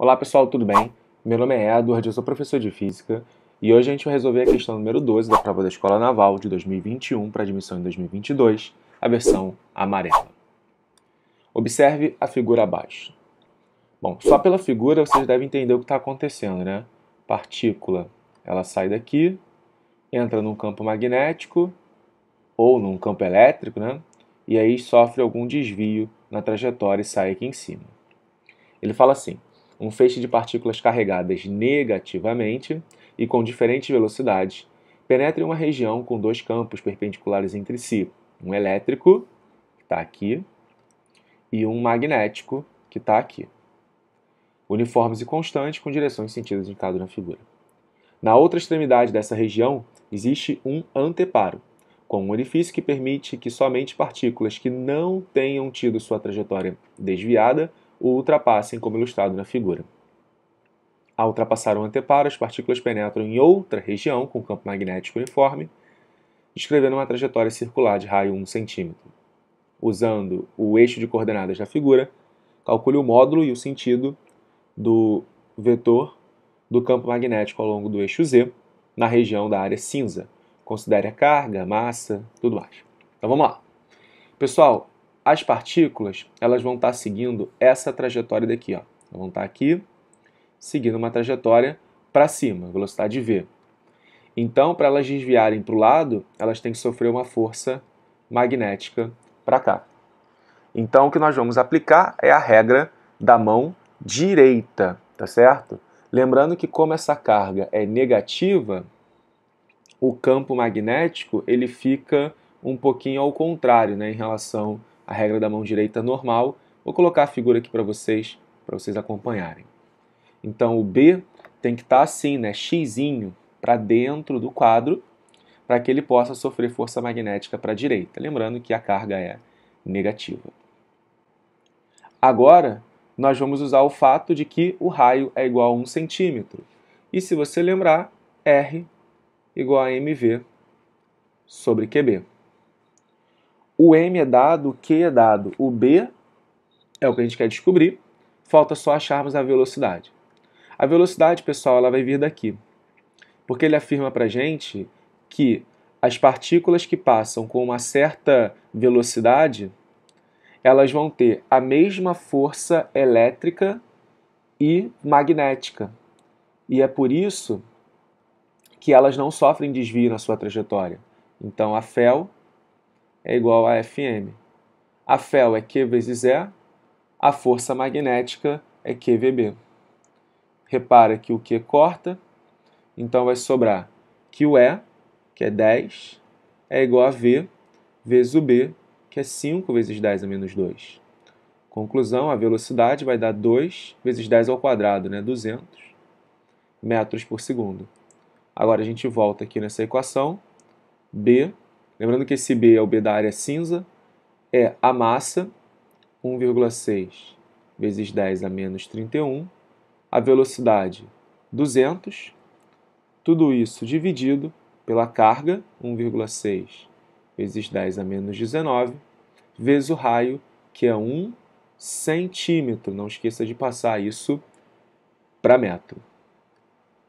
Olá pessoal, tudo bem? Meu nome é Edward, eu sou professor de Física e hoje a gente vai resolver a questão número 12 da prova da Escola Naval de 2021 para admissão em 2022, a versão amarela. Observe a figura abaixo. Bom, só pela figura vocês devem entender o que está acontecendo, né? Partícula, ela sai daqui, entra num campo magnético ou num campo elétrico, né? E aí sofre algum desvio na trajetória e sai aqui em cima. Ele fala assim: um feixe de partículas carregadas negativamente e com diferentes velocidades penetra em uma região com dois campos perpendiculares entre si, um elétrico, que está aqui, e um magnético, que está aqui. Uniformes e constantes, com direções e sentidos indicados na figura. Na outra extremidade dessa região, existe um anteparo, com um orifício que permite que somente partículas que não tenham tido sua trajetória desviada o ultrapassem, como ilustrado na figura. Ao ultrapassar o anteparo, as partículas penetram em outra região com campo magnético uniforme, descrevendo uma trajetória circular de raio 1 cm. Usando o eixo de coordenadas da figura, calcule o módulo e o sentido do vetor do campo magnético ao longo do eixo Z na região da área cinza. Considere a carga, a massa, tudo mais. Então vamos lá. Pessoal, as partículas, elas vão estar tá seguindo essa trajetória daqui, ó. Vão estar tá aqui seguindo uma trajetória para cima, velocidade v. Então, para elas desviarem para o lado, elas têm que sofrer uma força magnética para cá. Então, o que nós vamos aplicar é a regra da mão direita, tá certo? Lembrando que como essa carga é negativa, o campo magnético ele fica um pouquinho ao contrário né, em relação a regra da mão direita normal. Vou colocar a figura aqui para vocês, para vocês acompanharem. Então o B tem que estar tá assim, né, xizinho para dentro do quadro, para que ele possa sofrer força magnética para a direita. Lembrando que a carga é negativa. Agora, nós vamos usar o fato de que o raio é igual a 1 centímetro. E se você lembrar, R igual a mv sobre QB. O M é dado, o Q é dado, o B é o que a gente quer descobrir. Falta só acharmos a velocidade. A velocidade, pessoal, ela vai vir daqui. Porque ele afirma para a gente que as partículas que passam com uma certa velocidade, elas vão ter a mesma força elétrica e magnética. E é por isso que elas não sofrem desvio na sua trajetória. Então a FEL é igual a Fm. A FEL é Q vezes E, a força magnética é QVB. Repara que o Q corta, então vai sobrar que o E, que é 10, é igual a V vezes o B, que é 5 vezes 10 a menos 2. Conclusão, a velocidade vai dar 2 vezes 10 ao quadrado, né, 200 metros por segundo. Agora a gente volta aqui nessa equação, B Lembrando que esse B é o B da área cinza, é a massa, 1,6 vezes 10 a menos 31, a velocidade 200, tudo isso dividido pela carga, 1,6 vezes 10 a menos 19, vezes o raio, que é 1 centímetro. Não esqueça de passar isso para metro.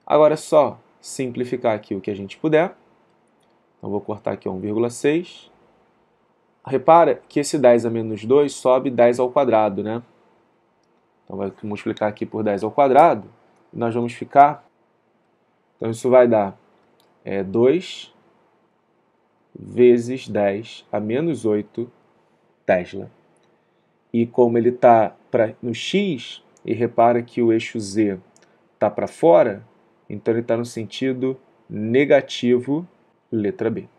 Agora é só simplificar aqui o que a gente puder. Então vou cortar aqui 1,6. Repara que esse 10 a menos 2 sobe 10 ao quadrado, né? Então vai multiplicar aqui por 10 ao quadrado. E nós vamos ficar... Então isso vai dar é, 2 vezes 10 a menos 8 Tesla. E como ele está no x, e repara que o eixo z está para fora, então ele está no sentido negativo Letra B.